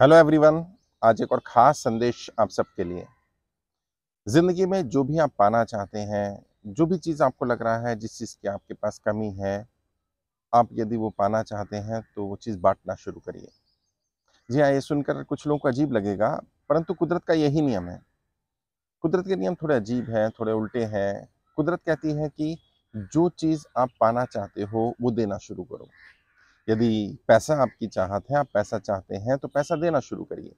hello everyone आज एक और ख़ास संदेश आप सबके लिए ज़िंदगी में जो भी आप पाना चाहते हैं जो भी चीज़ आपको लग रहा है जिस चीज़ की आपके पास कमी है आप यदि वो पाना चाहते हैं तो वो चीज़ बांटना शुरू करिए जी हाँ ये सुनकर कुछ लोगों को अजीब लगेगा परंतु कुदरत का यही नियम है कुदरत के नियम थोड़े अजीब हैं थोड़े उल्टे हैं कुदरत कहती है कि जो चीज़ आप पाना चाहते हो वो देना शुरू करो यदि पैसा आपकी चाहत है आप पैसा चाहते हैं तो पैसा देना शुरू करिए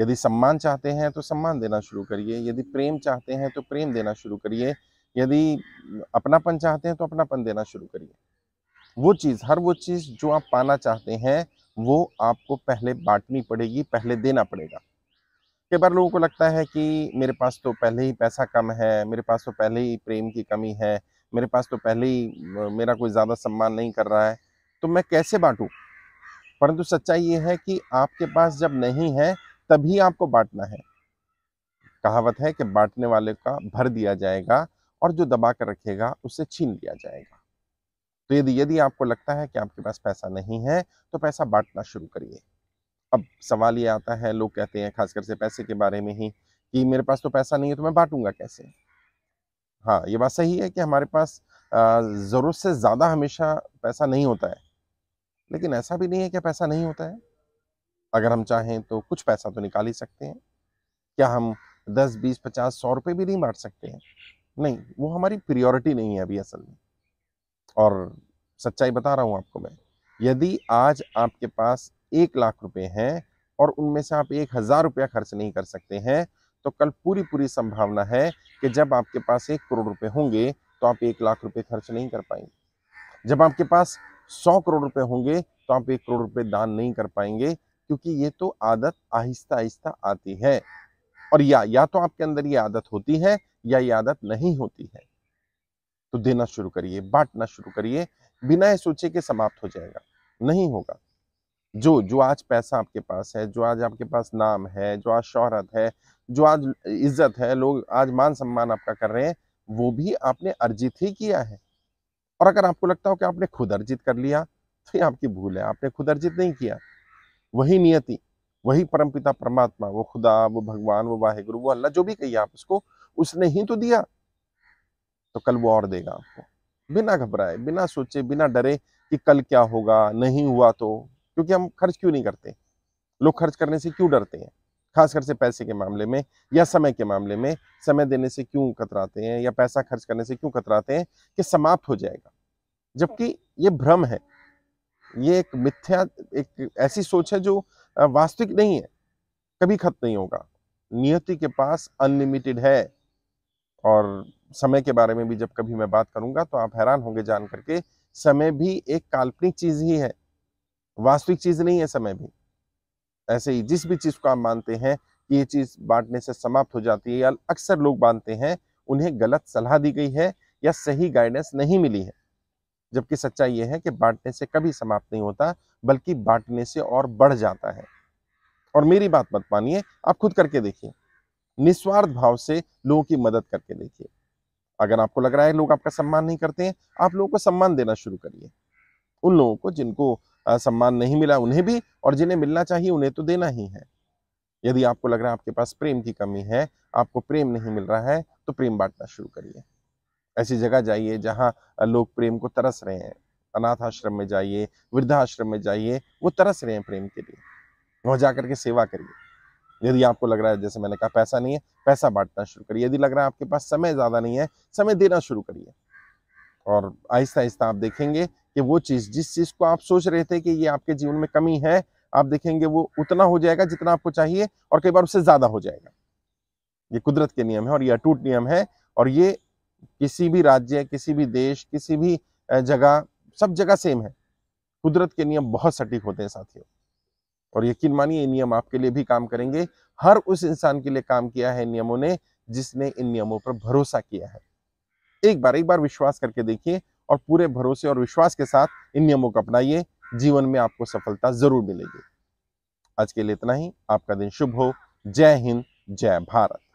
यदि सम्मान चाहते हैं तो सम्मान देना शुरू करिए यदि प्रेम चाहते हैं तो प्रेम देना शुरू करिए यदि अपनापन चाहते हैं तो अपनापन देना शुरू करिए वो चीज़ हर वो चीज़ जो आप पाना चाहते हैं वो आपको पहले बांटनी पड़ेगी पहले देना पड़ेगा कई बार लोगों को लगता है कि मेरे पास तो पहले ही पैसा कम है मेरे पास तो पहले ही प्रेम की कमी है मेरे पास तो पहले ही मेरा कोई ज़्यादा सम्मान नहीं कर रहा है तो मैं कैसे बांटू परंतु सच्चाई ये है कि आपके पास जब नहीं है तभी आपको बांटना है कहावत है कि बांटने वाले का भर दिया जाएगा और जो दबा कर रखेगा उसे छीन लिया जाएगा तो यदि यदि आपको लगता है कि आपके पास पैसा नहीं है तो पैसा बांटना शुरू करिए अब सवाल ये आता है लोग कहते हैं खासकर से पैसे के बारे में ही कि मेरे पास तो पैसा नहीं है तो मैं बांटूंगा कैसे हाँ ये बात सही है कि हमारे पास ज़रूरत से ज़्यादा हमेशा पैसा नहीं होता है लेकिन ऐसा भी नहीं है कि पैसा नहीं होता है अगर हम चाहें तो कुछ पैसा तो निकाल ही सकते हैं क्या हम दस बीस पचास सौ रुपये भी नहीं बांट सकते हैं नहीं वो हमारी प्रियोरिटी नहीं है अभी असल में और सच्चाई बता रहा हूँ आपको मैं यदि आज आपके पास एक लाख रुपए हैं और उनमें से आप एक हज़ार रुपया खर्च नहीं कर सकते हैं तो कल पूरी पूरी संभावना है कि जब आपके पास एक करोड़ रुपए होंगे तो आप एक लाख रुपए खर्च नहीं कर पाएंगे जब आपके पास सौ करोड़ रुपए होंगे तो आप एक करोड़ रुपए दान नहीं कर पाएंगे क्योंकि ये तो आदत आहिस्ता आहिस्ता आती है और या या तो आपके अंदर ये आदत होती है या ये आदत नहीं होती है तो देना शुरू करिए बांटना शुरू करिए बिना ये सोचे के समाप्त हो जाएगा नहीं होगा जो जो आज पैसा आपके पास है जो आज आपके पास नाम है जो आज शोहरत है जो आज इज्जत है लोग आज मान सम्मान आपका कर रहे हैं वो भी आपने अर्जित ही किया है और अगर आपको लगता हो कि आपने खुद अर्जित कर लिया तो ये आपकी भूल है आपने खुद अर्जित नहीं किया वही नियति वही परमपिता परमात्मा वो खुदा वो भगवान वो गुरु वो अल्लाह जो भी कही आप उसको उसने ही तो दिया तो कल वो और देगा आपको बिना घबराए बिना सोचे बिना डरे कि कल क्या होगा नहीं हुआ तो क्योंकि हम खर्च क्यों नहीं करते लोग खर्च करने से क्यों डरते हैं खासकर से पैसे के मामले में या समय के मामले में समय देने से क्यों कतराते हैं या पैसा खर्च करने से क्यों कतराते हैं कि समाप्त हो जाएगा जबकि ये भ्रम है ये एक मिथ्या एक ऐसी सोच है जो वास्तविक नहीं है कभी खत्म नहीं होगा नियति के पास अनलिमिटेड है और समय के बारे में भी जब कभी मैं बात करूंगा तो आप हैरान होंगे जान करके समय भी एक काल्पनिक चीज ही है वास्तविक चीज नहीं है समय भी ऐसे ही जिस भी चीज को आप मानते हैं कि ये चीज बांटने से समाप्त हो जाती है या अक्सर लोग मानते हैं उन्हें गलत सलाह दी गई है या सही गाइडेंस नहीं मिली है जबकि सच्चाई यह है कि बांटने से कभी समाप्त नहीं होता बल्कि बांटने से और बढ़ जाता है और मेरी बात मत मानिए आप खुद करके देखिए निस्वार्थ भाव से लोगों की मदद करके देखिए अगर आपको लग रहा है लोग आपका सम्मान नहीं करते हैं आप लोगों को सम्मान देना शुरू करिए उन लोगों को जिनको सम्मान नहीं मिला उन्हें भी और जिन्हें मिलना चाहिए उन्हें तो देना ही है यदि आपको लग रहा है आपके पास प्रेम की कमी है आपको प्रेम नहीं मिल रहा है तो प्रेम बांटना शुरू करिए ऐसी जगह जाइए जहाँ लोग प्रेम को तरस रहे हैं अनाथ आश्रम में जाइए वृद्धाश्रम में जाइए वो तरस रहे हैं प्रेम के लिए वहाँ जा करके सेवा करिए यदि आपको लग रहा है जैसे मैंने कहा पैसा नहीं है पैसा बांटना शुरू करिए यदि लग रहा है आपके पास समय ज़्यादा नहीं है समय देना शुरू करिए और आहिस्ता आहिस्ता आप देखेंगे कि वो चीज़ जिस चीज़ को आप सोच रहे थे कि ये आपके जीवन में कमी है आप देखेंगे वो उतना हो जाएगा जितना आपको चाहिए और कई बार उससे ज़्यादा हो जाएगा ये कुदरत के नियम है और ये अटूट नियम है और ये किसी भी राज्य किसी भी देश किसी भी जगह सब जगह सेम है कुदरत के नियम बहुत सटीक होते हैं साथियों और यकीन मानिए ये नियम आपके लिए भी काम करेंगे हर उस इंसान के लिए काम किया है नियमों ने जिसने इन नियमों पर भरोसा किया है एक बार एक बार विश्वास करके देखिए और पूरे भरोसे और विश्वास के साथ इन नियमों को अपनाइए जीवन में आपको सफलता जरूर मिलेगी आज के लिए इतना ही आपका दिन शुभ हो जय हिंद जय भारत